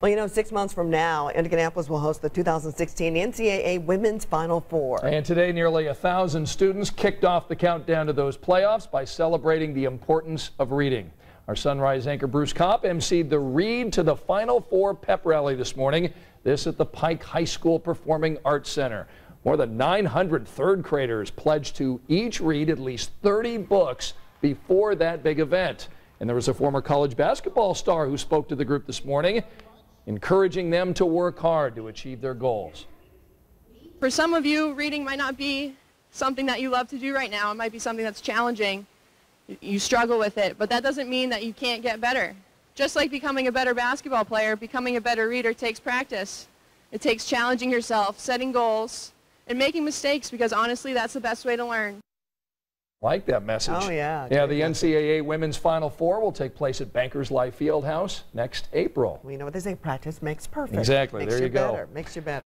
Well, you know, six months from now, Indianapolis will host the 2016 NCAA Women's Final Four. And today, nearly a thousand students kicked off the countdown to those playoffs by celebrating the importance of reading. Our Sunrise anchor Bruce Kopp emceed the Read to the Final Four pep rally this morning. This at the Pike High School Performing Arts Center. More than 900 third graders pledged to each read at least 30 books before that big event. And there was a former college basketball star who spoke to the group this morning encouraging them to work hard to achieve their goals. For some of you, reading might not be something that you love to do right now. It might be something that's challenging. You struggle with it, but that doesn't mean that you can't get better. Just like becoming a better basketball player, becoming a better reader takes practice. It takes challenging yourself, setting goals, and making mistakes because honestly, that's the best way to learn. Like that message. Oh, yeah. Yeah, the NCAA Women's Final Four will take place at Bankers Life Fieldhouse next April. We know what they say practice makes perfect. Exactly. Makes there you, you go. Better. Makes you better.